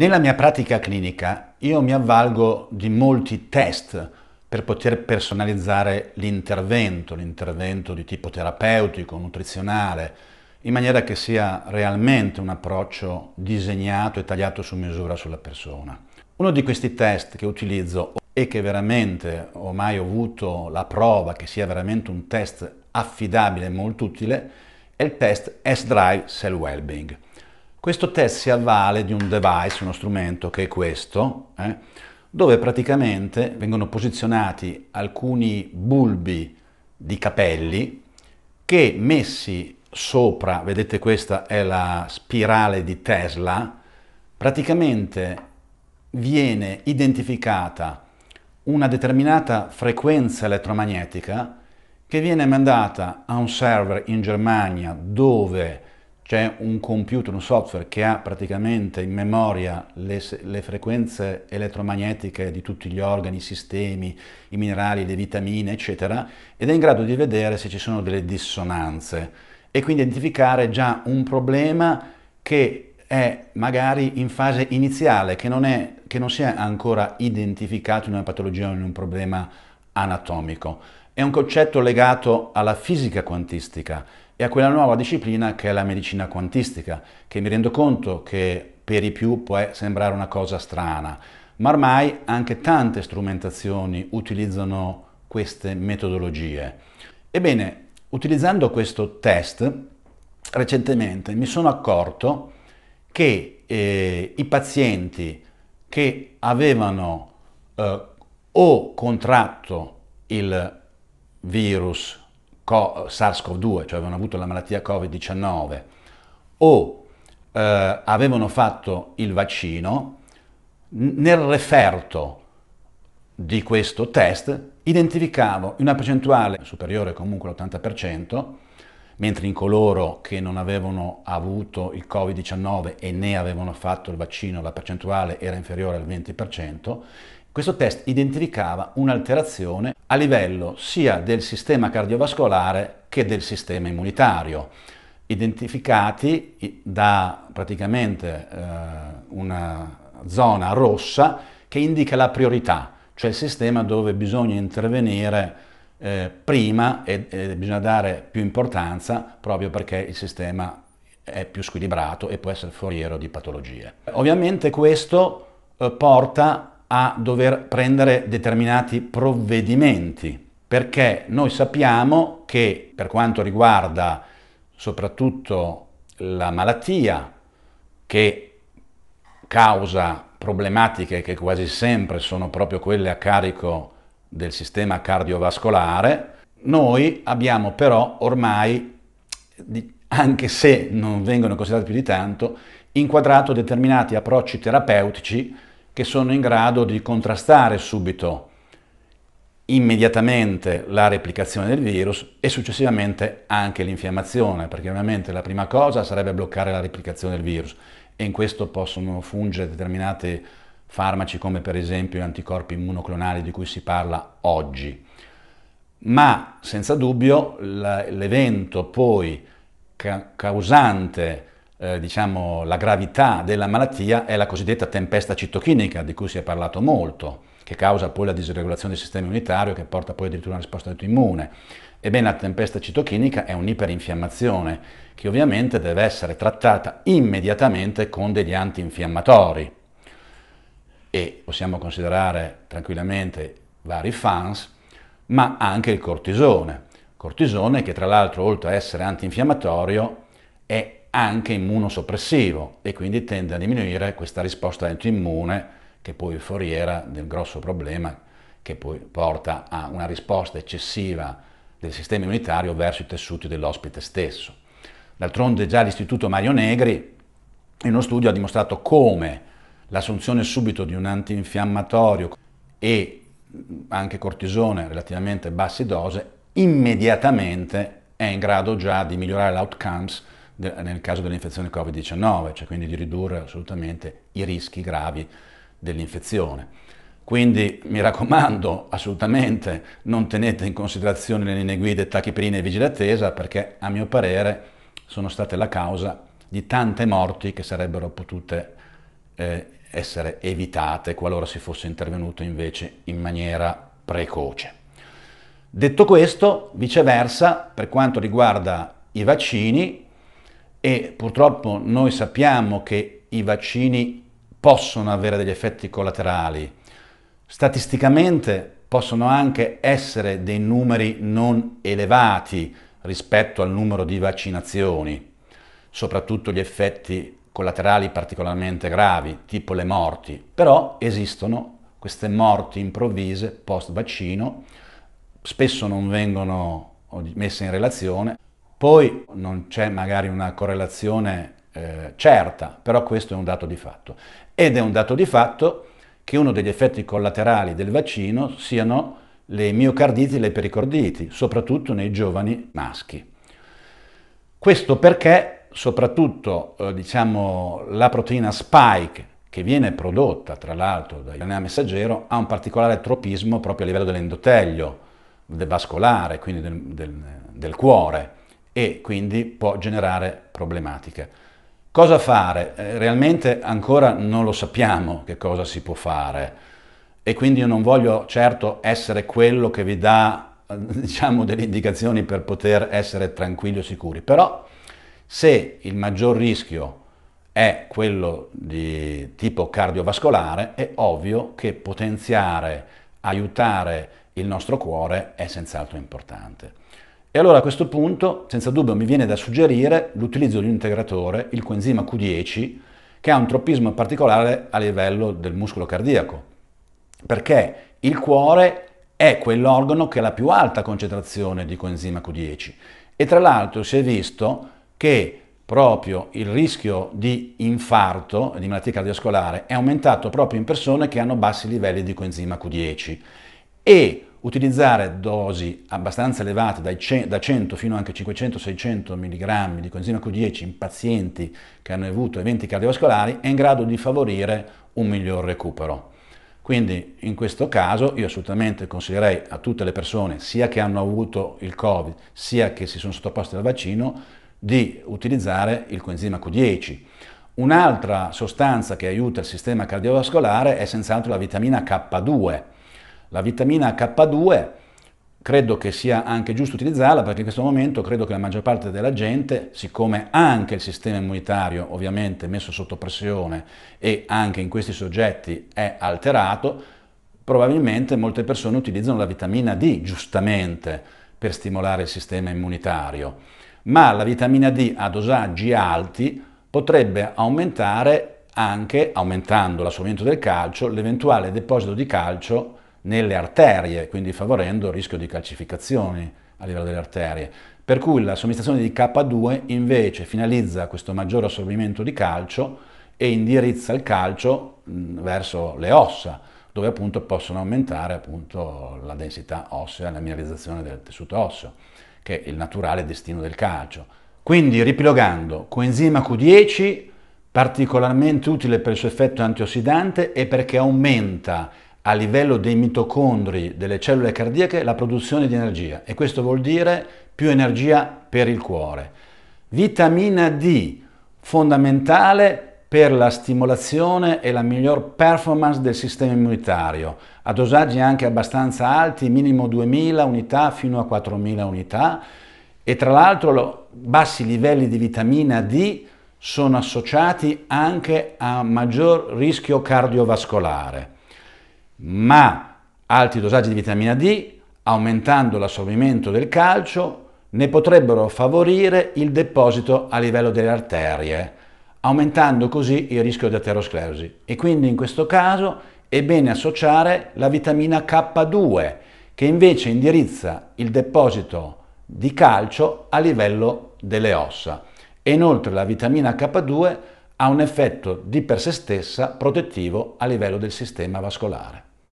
Nella mia pratica clinica io mi avvalgo di molti test per poter personalizzare l'intervento, l'intervento di tipo terapeutico, nutrizionale, in maniera che sia realmente un approccio disegnato e tagliato su misura sulla persona. Uno di questi test che utilizzo e che veramente ho mai avuto la prova che sia veramente un test affidabile e molto utile è il test S-Drive Cell Wellbeing. Questo test si avvale di un device, uno strumento che è questo, eh, dove praticamente vengono posizionati alcuni bulbi di capelli che messi sopra, vedete questa è la spirale di Tesla, praticamente viene identificata una determinata frequenza elettromagnetica che viene mandata a un server in Germania dove c'è un computer, un software che ha praticamente in memoria le, le, frequenze elettromagnetiche di tutti gli organi, i sistemi, i minerali, le vitamine, eccetera, ed è in grado di vedere se ci sono delle dissonanze e quindi identificare già un problema che è magari in fase iniziale, che non, è, che non si è ancora identificato in una patologia o in un problema anatomico. È un concetto legato alla fisica quantistica e a quella nuova disciplina che è la medicina quantistica, che mi rendo conto che per i più può sembrare una cosa strana, ma ormai anche tante strumentazioni utilizzano queste metodologie. Ebbene, utilizzando questo test, recentemente mi sono accorto che eh, i pazienti che avevano eh, o contratto il virus SARS-CoV-2, cioè avevano avuto la malattia Covid-19, o eh, avevano fatto il vaccino, nel referto di questo test identificavo una percentuale superiore comunque all'80%, mentre in coloro che non avevano avuto il Covid-19 e ne avevano fatto il vaccino la percentuale era inferiore al 20%, questo test identificava un'alterazione a livello sia del sistema cardiovascolare che del sistema immunitario, identificati da praticamente eh, una zona rossa che indica la priorità, cioè il sistema dove bisogna intervenire eh, prima e, e bisogna dare più importanza proprio perché il sistema è più squilibrato e può essere foriero di patologie. Ovviamente questo eh, porta a dover prendere determinati provvedimenti, perché noi sappiamo che per quanto riguarda soprattutto la malattia che causa problematiche che quasi sempre sono proprio quelle a carico del sistema cardiovascolare, noi abbiamo però ormai, anche se non vengono considerati più di tanto, inquadrato determinati approcci terapeutici che sono in grado di contrastare subito, immediatamente, la replicazione del virus e successivamente anche l'infiammazione, perché ovviamente la prima cosa sarebbe bloccare la replicazione del virus e in questo possono fungere determinati farmaci come per esempio gli anticorpi immunoclonali di cui si parla oggi. Ma senza dubbio l'evento poi ca- causante eh, diciamo, la gravità della malattia è la cosiddetta tempesta citochinica, di cui si è parlato molto, che causa poi la disregolazione del sistema immunitario, che porta poi addirittura a una risposta autoimmune. Ebbene, la tempesta citochinica è un'iperinfiammazione che ovviamente deve essere trattata immediatamente con degli antinfiammatori e possiamo considerare tranquillamente vari fans, ma anche il cortisone. Cortisone che tra l'altro oltre a essere antinfiammatorio è anche immunosoppressivo e quindi tende a diminuire questa risposta autoimmune che poi è foriera del grosso problema che poi porta a una risposta eccessiva del sistema immunitario verso i tessuti dell'ospite stesso. D'altronde già l'Istituto Mario Negri in uno studio ha dimostrato come l'assunzione subito di un antinfiammatorio e anche cortisone relativamente basse dose immediatamente è in grado già di migliorare l'outcomes nel caso dell'infezione Covid-19, cioè quindi di ridurre assolutamente i rischi gravi dell'infezione. Quindi mi raccomando, assolutamente non tenete in considerazione le linee guida, tachipirina e vigile attesa perché a mio parere sono state la causa di tante morti che sarebbero potute eh, essere evitate qualora si fosse intervenuto invece in maniera precoce. Detto questo, viceversa, per quanto riguarda i vaccini, e purtroppo noi sappiamo che i vaccini possono avere degli effetti collaterali. Statisticamente possono anche essere dei numeri non elevati rispetto al numero di vaccinazioni, soprattutto gli effetti collaterali particolarmente gravi, tipo le morti, però esistono queste morti improvvise post vaccino, spesso non vengono messe in relazione poi non c'è magari una correlazione eh, certa, però questo è un dato di fatto. Ed è un dato di fatto che uno degli effetti collaterali del vaccino siano le miocarditi e le pericorditi, soprattutto nei giovani maschi. Questo perché soprattutto eh, diciamo, la proteina spike, che viene prodotta tra l'altro dal DNA messaggero, ha un particolare tropismo proprio a livello dell'endotelio, del vascolare, quindi del, del, del cuore e quindi può generare problematiche. Cosa fare? Eh, realmente ancora non lo sappiamo che cosa si può fare e quindi io non voglio certo essere quello che vi dà eh, diciamo, delle indicazioni per poter essere tranquilli o sicuri, però se il maggior rischio è quello di tipo cardiovascolare, è ovvio che potenziare, aiutare il nostro cuore è senz'altro importante. E allora a questo punto, senza dubbio, mi viene da suggerire l'utilizzo di un integratore, il coenzima Q10, che ha un troppismo particolare a livello del muscolo cardiaco, perché il cuore è quell'organo che ha la più alta concentrazione di coenzima Q10 e tra l'altro si è visto che proprio il rischio di infarto e di malattia cardiovascolare è aumentato proprio in persone che hanno bassi livelli di coenzima Q10 e utilizzare dosi abbastanza elevate, da 100 fino anche 500-600 mg di coenzima Q10 in pazienti che hanno avuto eventi cardiovascolari, è in grado di favorire un miglior recupero. Quindi in questo caso io assolutamente consiglierei a tutte le persone, sia che hanno avuto il Covid, sia che si sono sottoposte al vaccino, di utilizzare il coenzima Q10. Un'altra sostanza che aiuta il sistema cardiovascolare è senz'altro la vitamina K2 la vitamina K2 credo che sia anche giusto utilizzarla perché in questo momento credo che la maggior parte della gente, siccome anche il sistema immunitario ovviamente messo sotto pressione e anche in questi soggetti è alterato, probabilmente molte persone utilizzano la vitamina D giustamente per stimolare il sistema immunitario, ma la vitamina D a dosaggi alti potrebbe aumentare anche, aumentando l'assorbimento del calcio, l'eventuale deposito di calcio nelle arterie, quindi favorendo il rischio di calcificazioni a livello delle arterie. Per cui la somministrazione di K2 invece finalizza questo maggiore assorbimento di calcio e indirizza il calcio mm, verso le ossa, dove appunto possono aumentare appunto la densità ossea la mineralizzazione del tessuto osseo, che è il naturale destino del calcio. Quindi, ripilogando, coenzima Q10 particolarmente utile per il suo effetto antiossidante e perché aumenta a livello dei mitocondri delle cellule cardiache la produzione di energia e questo vuol dire più energia per il cuore. Vitamina D, fondamentale per la stimolazione e la miglior performance del sistema immunitario, a dosaggi anche abbastanza alti, minimo 2000 unità fino a 4000 unità e tra l'altro bassi livelli di vitamina D sono associati anche a maggior rischio cardiovascolare ma alti dosaggi di vitamina D, aumentando l'assorbimento del calcio, ne potrebbero favorire il deposito a livello delle arterie, aumentando così il rischio di aterosclerosi. E quindi in questo caso è bene associare la vitamina K2, che invece indirizza il deposito di calcio a livello delle ossa. E inoltre la vitamina K2 ha un effetto di per sé stessa protettivo a livello del sistema vascolare.